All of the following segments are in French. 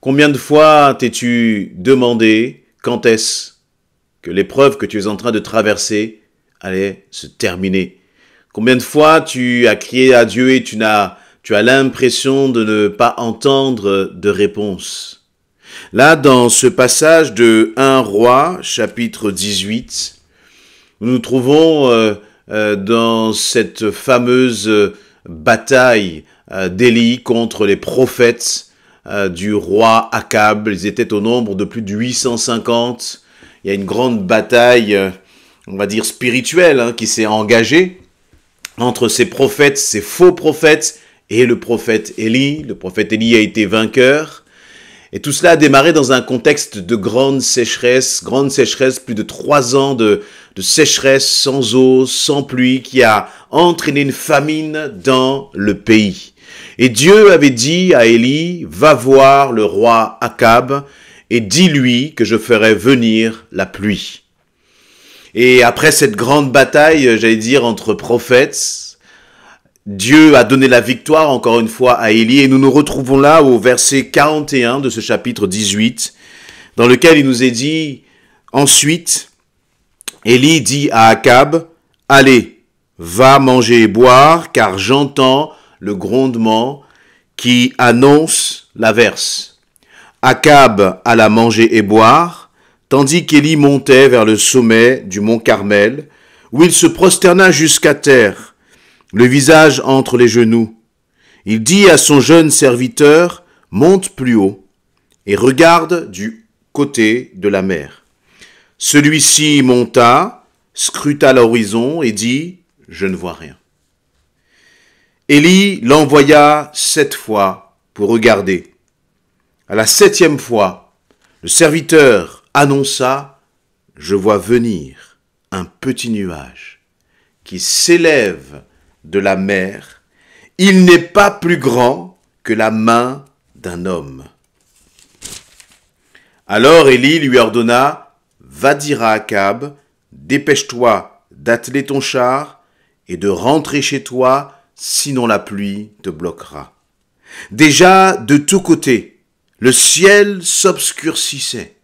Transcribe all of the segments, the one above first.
Combien de fois t'es-tu demandé quand est-ce que l'épreuve que tu es en train de traverser allait se terminer Combien de fois tu as crié à Dieu et tu n'as tu as l'impression de ne pas entendre de réponse. Là, dans ce passage de 1 roi, chapitre 18, nous nous trouvons euh, euh, dans cette fameuse euh, bataille d'Élie contre les prophètes euh, du roi Akab. Ils étaient au nombre de plus de 850. Il y a une grande bataille, euh, on va dire spirituelle, hein, qui s'est engagée entre ces prophètes, ces faux prophètes, et le prophète Élie. Le prophète Élie a été vainqueur. Et tout cela a démarré dans un contexte de grande sécheresse, grande sécheresse, plus de trois ans de, sécheresse sans eau, sans pluie, qui a entraîné une famine dans le pays. Et Dieu avait dit à Élie, va voir le roi Akab et dis-lui que je ferai venir la pluie. Et après cette grande bataille, j'allais dire, entre prophètes, Dieu a donné la victoire encore une fois à Élie et nous nous retrouvons là au verset 41 de ce chapitre 18 dans lequel il nous est dit ensuite Élie dit à Akab allez va manger et boire car j'entends le grondement qui annonce l'averse. Akab alla manger et boire tandis qu'Élie montait vers le sommet du mont Carmel où il se prosterna jusqu'à terre le visage entre les genoux. Il dit à son jeune serviteur, monte plus haut et regarde du côté de la mer. Celui-ci monta, scruta l'horizon et dit, je ne vois rien. Élie l'envoya sept fois pour regarder. À la septième fois, le serviteur annonça, je vois venir un petit nuage qui s'élève de la mer, il n'est pas plus grand que la main d'un homme. Alors Élie lui ordonna, Va dire à Acab, dépêche-toi d'atteler ton char et de rentrer chez toi, sinon la pluie te bloquera. Déjà, de tous côtés, le ciel s'obscurcissait.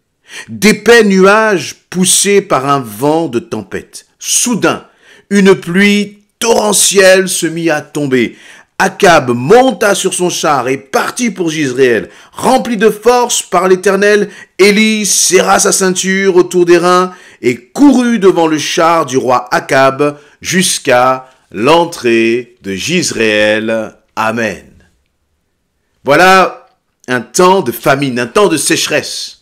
D'épais nuages poussés par un vent de tempête. Soudain, une pluie torrentiel se mit à tomber. Akab monta sur son char et partit pour Gisraël. Rempli de force par l'Éternel, Élie serra sa ceinture autour des reins et courut devant le char du roi Akab jusqu'à l'entrée de Gisraël. Amen. Voilà un temps de famine, un temps de sécheresse,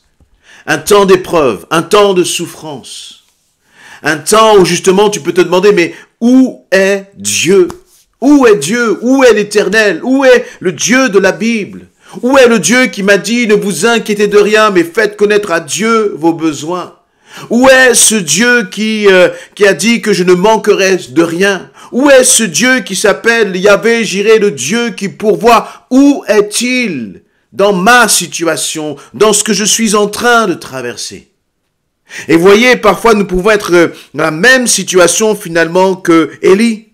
un temps d'épreuve, un temps de souffrance. Un temps où justement tu peux te demander, mais où est Dieu Où est Dieu Où est l'Éternel Où est le Dieu de la Bible Où est le Dieu qui m'a dit, ne vous inquiétez de rien, mais faites connaître à Dieu vos besoins où est ce Dieu qui, euh, qui a dit que je ne manquerai de rien Où est ce Dieu qui s'appelle Yahvé j'irai le Dieu qui pourvoit Où est-il dans ma situation, dans ce que je suis en train de traverser et voyez, parfois nous pouvons être dans la même situation finalement que Élie.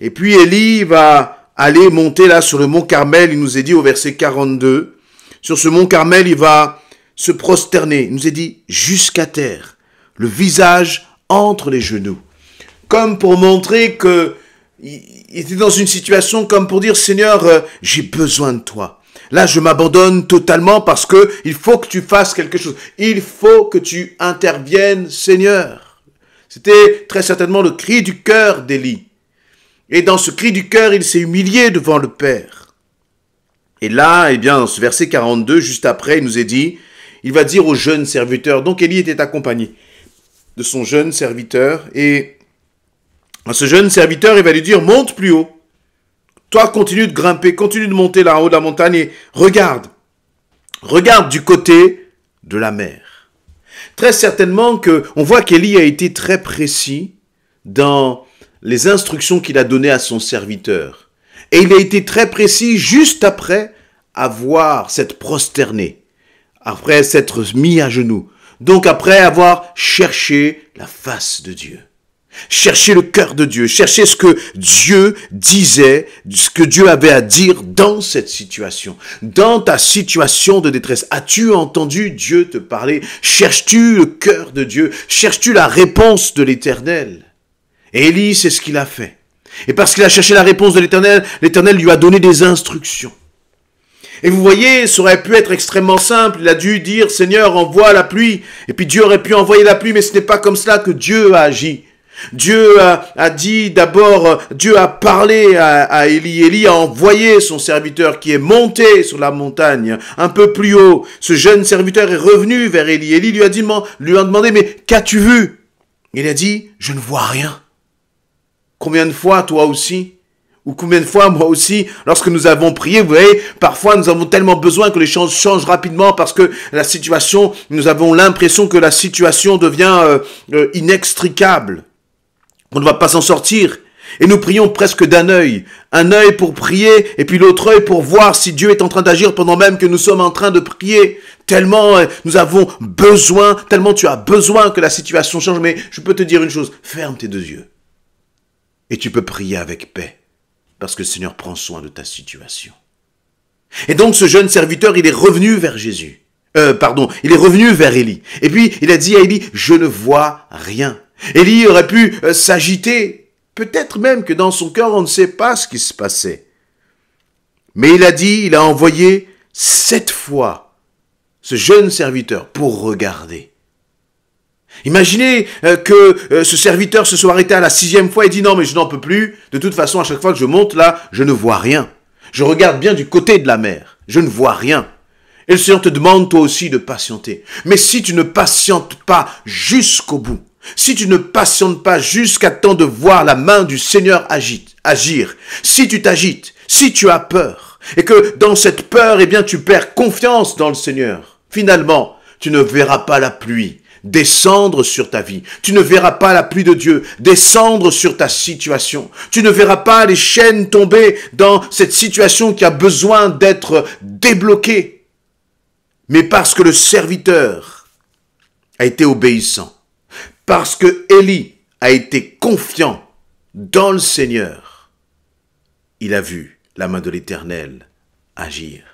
Et puis Élie va aller monter là sur le mont Carmel, il nous est dit au verset 42. Sur ce mont Carmel, il va se prosterner, il nous est dit jusqu'à terre, le visage entre les genoux. Comme pour montrer que il était dans une situation comme pour dire Seigneur, euh, j'ai besoin de toi. Là, je m'abandonne totalement parce que il faut que tu fasses quelque chose. Il faut que tu interviennes, Seigneur. C'était très certainement le cri du cœur d'Élie. Et dans ce cri du cœur, il s'est humilié devant le Père. Et là, eh bien, dans ce verset 42, juste après, il nous est dit, il va dire au jeune serviteur, donc Élie était accompagné de son jeune serviteur, et à ce jeune serviteur, il va lui dire, monte plus haut continue de grimper, continue de monter là haut de la montagne et regarde. Regarde du côté de la mer. Très certainement que on voit qu'Élie a été très précis dans les instructions qu'il a données à son serviteur. Et il a été très précis juste après avoir s'être prosterné, après s'être mis à genoux, donc après avoir cherché la face de Dieu. Cherchez le cœur de Dieu, cherchez ce que Dieu disait, ce que Dieu avait à dire dans cette situation, dans ta situation de détresse. As-tu entendu Dieu te parler Cherches-tu le cœur de Dieu Cherches-tu la réponse de l'Éternel Et Élie, c'est ce qu'il a fait. Et parce qu'il a cherché la réponse de l'Éternel, l'Éternel lui a donné des instructions. Et vous voyez, ça aurait pu être extrêmement simple. Il a dû dire, Seigneur, envoie la pluie. Et puis Dieu aurait pu envoyer la pluie, mais ce n'est pas comme cela que Dieu a agi. Dieu a, dit d'abord, Dieu a parlé à, Élie. Élie a envoyé son serviteur qui est monté sur la montagne, un peu plus haut. Ce jeune serviteur est revenu vers Élie. Élie lui a, dit, lui a demandé, mais qu'as-tu vu Il a dit, je ne vois rien. Combien de fois, toi aussi, ou combien de fois, moi aussi, lorsque nous avons prié, vous voyez, parfois nous avons tellement besoin que les choses changent rapidement parce que la situation, nous avons l'impression que la situation devient euh, euh, inextricable. On ne va pas s'en sortir. Et nous prions presque d'un œil. Un œil pour prier et puis l'autre œil pour voir si Dieu est en train d'agir pendant même que nous sommes en train de prier. Tellement euh, nous avons besoin, tellement tu as besoin que la situation change. Mais je peux te dire une chose, ferme tes deux yeux. Et tu peux prier avec paix parce que le Seigneur prend soin de ta situation. Et donc ce jeune serviteur, il est revenu vers Jésus. Euh, pardon, il est revenu vers Élie. Et puis il a dit à Élie, je ne vois rien. Élie aurait pu euh, s'agiter, peut-être même que dans son cœur on ne sait pas ce qui se passait. Mais il a dit, il a envoyé sept fois ce jeune serviteur pour regarder. Imaginez euh, que euh, ce serviteur se soit arrêté à la sixième fois et dit non mais je n'en peux plus, de toute façon à chaque fois que je monte là, je ne vois rien. Je regarde bien du côté de la mer, je ne vois rien. Et le Seigneur te demande toi aussi de patienter. Mais si tu ne patientes pas jusqu'au bout, si tu ne patientes pas jusqu'à temps de voir la main du Seigneur agir, si tu t'agites, si tu as peur, et que dans cette peur, eh bien, tu perds confiance dans le Seigneur, finalement, tu ne verras pas la pluie descendre sur ta vie. Tu ne verras pas la pluie de Dieu descendre sur ta situation. Tu ne verras pas les chaînes tomber dans cette situation qui a besoin d'être débloquée. Mais parce que le serviteur a été obéissant, parce que Élie a été confiant dans le Seigneur, il a vu la main de l'Éternel agir.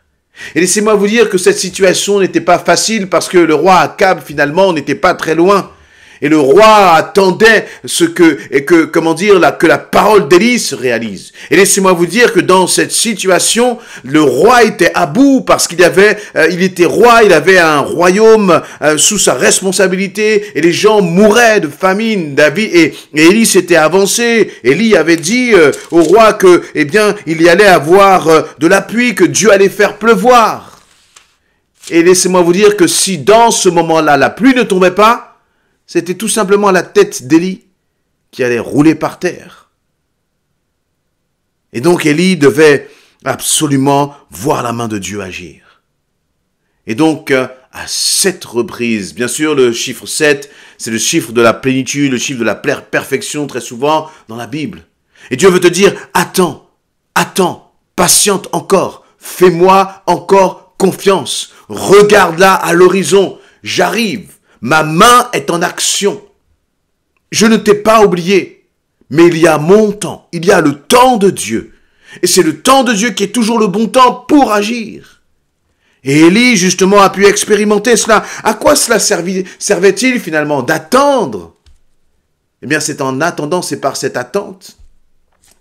Et laissez-moi vous dire que cette situation n'était pas facile parce que le roi Akab finalement n'était pas très loin. Et le roi attendait ce que, et que, comment dire, la, que la parole d'Élie se réalise. Et laissez-moi vous dire que dans cette situation, le roi était à bout parce qu'il avait, euh, il était roi, il avait un royaume euh, sous sa responsabilité et les gens mouraient de famine. David et, et Élie s'était avancé. Élie avait dit euh, au roi que, eh bien, il y allait avoir de l'appui que Dieu allait faire pleuvoir. Et laissez-moi vous dire que si dans ce moment-là, la pluie ne tombait pas, c'était tout simplement la tête d'Élie qui allait rouler par terre. Et donc Élie devait absolument voir la main de Dieu agir. Et donc, euh, à sept reprises, bien sûr, le chiffre 7, c'est le chiffre de la plénitude, le chiffre de la perfection très souvent dans la Bible. Et Dieu veut te dire, attends, attends, patiente encore, fais-moi encore confiance, regarde là à l'horizon, j'arrive. Ma main est en action. Je ne t'ai pas oublié. Mais il y a mon temps. Il y a le temps de Dieu. Et c'est le temps de Dieu qui est toujours le bon temps pour agir. Et Élie, justement, a pu expérimenter cela. À quoi cela servait-il finalement D'attendre Eh bien, c'est en attendant, c'est par cette attente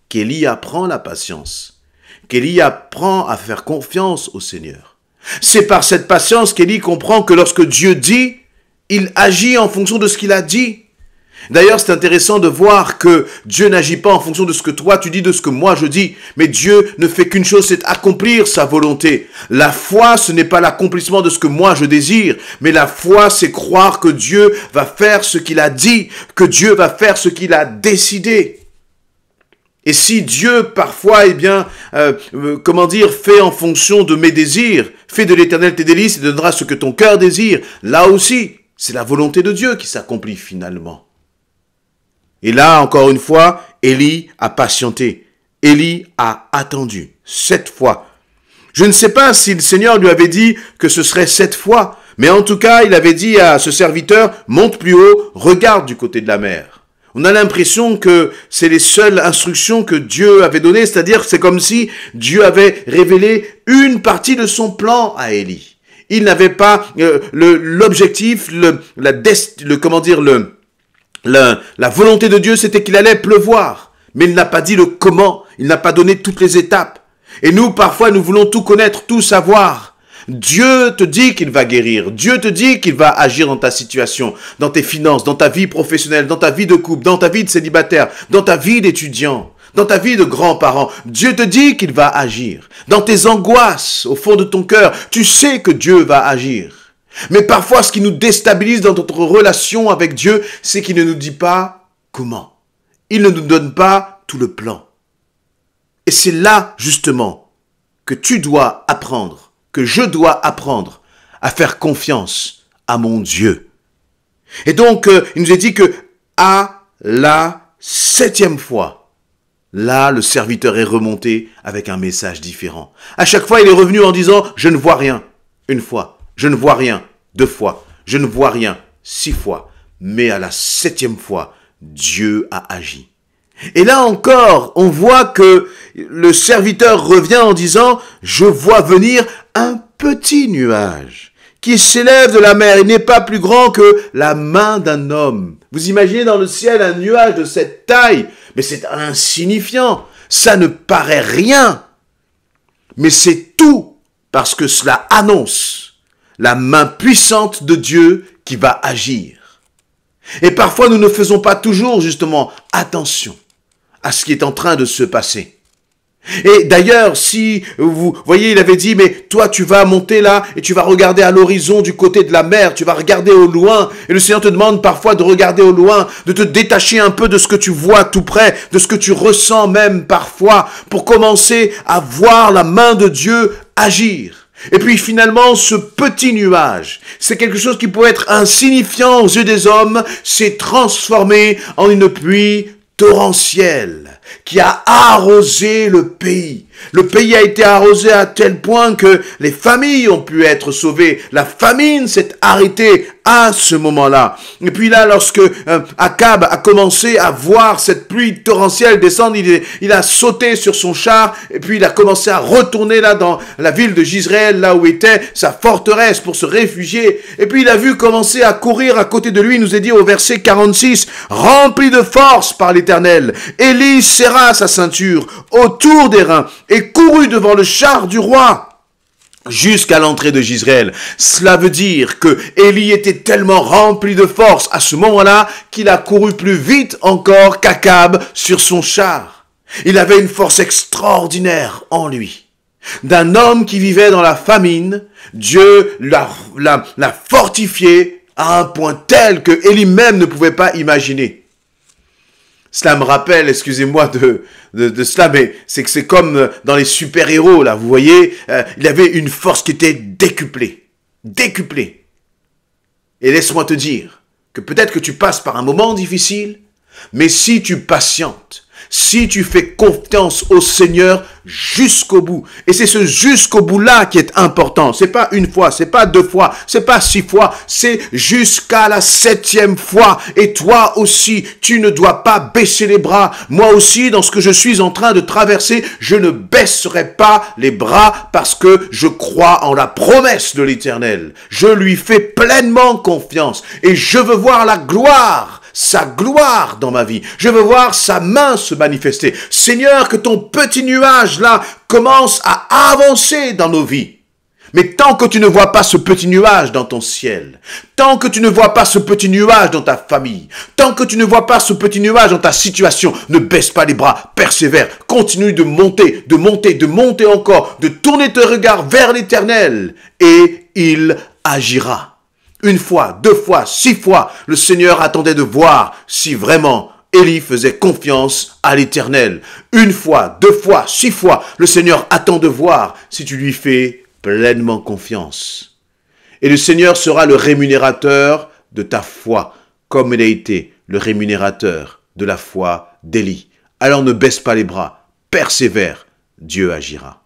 qu'Élie apprend la patience, qu'Élie apprend à faire confiance au Seigneur. C'est par cette patience qu'Élie comprend que lorsque Dieu dit, il agit en fonction de ce qu'il a dit. D'ailleurs, c'est intéressant de voir que Dieu n'agit pas en fonction de ce que toi tu dis, de ce que moi je dis, mais Dieu ne fait qu'une chose, c'est accomplir sa volonté. La foi, ce n'est pas l'accomplissement de ce que moi je désire, mais la foi, c'est croire que Dieu va faire ce qu'il a dit, que Dieu va faire ce qu'il a décidé. Et si Dieu parfois, eh bien, euh, euh, comment dire, fait en fonction de mes désirs, fait de l'éternel tes délices et donnera ce que ton cœur désire, là aussi, c'est la volonté de Dieu qui s'accomplit finalement. Et là, encore une fois, Élie a patienté. Élie a attendu sept fois. Je ne sais pas si le Seigneur lui avait dit que ce serait sept fois, mais en tout cas, il avait dit à ce serviteur, monte plus haut, regarde du côté de la mer. On a l'impression que c'est les seules instructions que Dieu avait données, c'est-à-dire que c'est comme si Dieu avait révélé une partie de son plan à Élie. Il n'avait pas euh, l'objectif, le, le, comment dire, le, la volonté de Dieu, c'était qu'il allait pleuvoir. Mais il n'a pas dit le comment. Il n'a pas donné toutes les étapes. Et nous, parfois, nous voulons tout connaître, tout savoir. Dieu te dit qu'il va guérir. Dieu te dit qu'il va agir dans ta situation, dans tes finances, dans ta vie professionnelle, dans ta vie de couple, dans ta vie de célibataire, dans ta vie d'étudiant dans ta vie de grands-parents. Dieu te dit qu'il va agir. Dans tes angoisses, au fond de ton cœur, tu sais que Dieu va agir. Mais parfois, ce qui nous déstabilise dans notre relation avec Dieu, c'est qu'il ne nous dit pas comment. Il ne nous donne pas tout le plan. Et c'est là, justement, que tu dois apprendre, que je dois apprendre à faire confiance à mon Dieu. Et donc, euh, il nous est dit que à la septième fois, Là, le serviteur est remonté avec un message différent. À chaque fois, il est revenu en disant Je ne vois rien. Une fois, je ne vois rien. Deux fois, je ne vois rien. Six fois. Mais à la septième fois, Dieu a agi. Et là encore, on voit que le serviteur revient en disant Je vois venir un petit nuage qui s'élève de la mer et n'est pas plus grand que la main d'un homme. Vous imaginez dans le ciel un nuage de cette taille, mais c'est insignifiant, ça ne paraît rien, mais c'est tout parce que cela annonce la main puissante de Dieu qui va agir. Et parfois nous ne faisons pas toujours justement attention à ce qui est en train de se passer. Et d'ailleurs, si vous voyez, il avait dit, mais toi tu vas monter là et tu vas regarder à l'horizon du côté de la mer, tu vas regarder au loin. Et le Seigneur te demande parfois de regarder au loin, de te détacher un peu de ce que tu vois tout près, de ce que tu ressens même parfois, pour commencer à voir la main de Dieu agir. Et puis finalement, ce petit nuage, c'est quelque chose qui peut être insignifiant aux yeux des hommes, s'est transformé en une pluie torrentielle qui a arrosé le pays. Le pays a été arrosé à tel point que les familles ont pu être sauvées. La famine s'est arrêtée à ce moment-là. Et puis là, lorsque euh, Akab a commencé à voir cette pluie torrentielle descendre, il, a sauté sur son char et puis il a commencé à retourner là dans la ville de Jisraël, là où était sa forteresse pour se réfugier. Et puis il a vu commencer à courir à côté de lui, il nous est dit au verset 46, rempli de force par l'Éternel. Élie serra sa ceinture autour des reins et courut devant le char du roi jusqu'à l'entrée de Gisraël. Cela veut dire que Élie était tellement rempli de force à ce moment-là qu'il a couru plus vite encore qu'Akab sur son char. Il avait une force extraordinaire en lui. D'un homme qui vivait dans la famine, Dieu l'a, l'a fortifié à un point tel que Élie même ne pouvait pas imaginer. Cela me rappelle, excusez-moi de, de, cela, mais c'est que c'est comme euh, dans les super-héros, là, vous voyez, euh, il y avait une force qui était décuplée. Décuplée. Et laisse-moi te dire que peut-être que tu passes par un moment difficile, mais si tu patientes, si tu fais confiance au Seigneur jusqu'au bout. Et c'est ce jusqu'au bout là qui est important. C'est pas une fois, c'est pas deux fois, c'est pas six fois, c'est jusqu'à la septième fois. Et toi aussi, tu ne dois pas baisser les bras. Moi aussi, dans ce que je suis en train de traverser, je ne baisserai pas les bras parce que je crois en la promesse de l'éternel. Je lui fais pleinement confiance et je veux voir la gloire sa gloire dans ma vie. Je veux voir sa main se manifester. Seigneur, que ton petit nuage là commence à avancer dans nos vies. Mais tant que tu ne vois pas ce petit nuage dans ton ciel, tant que tu ne vois pas ce petit nuage dans ta famille, tant que tu ne vois pas ce petit nuage dans ta situation, ne baisse pas les bras, persévère, continue de monter, de monter, de monter encore, de tourner tes regards vers l'éternel, et il agira. Une fois, deux fois, six fois, le Seigneur attendait de voir si vraiment Élie faisait confiance à l'Éternel. Une fois, deux fois, six fois, le Seigneur attend de voir si tu lui fais pleinement confiance. Et le Seigneur sera le rémunérateur de ta foi, comme il a été le rémunérateur de la foi d'Élie. Alors ne baisse pas les bras, persévère, Dieu agira.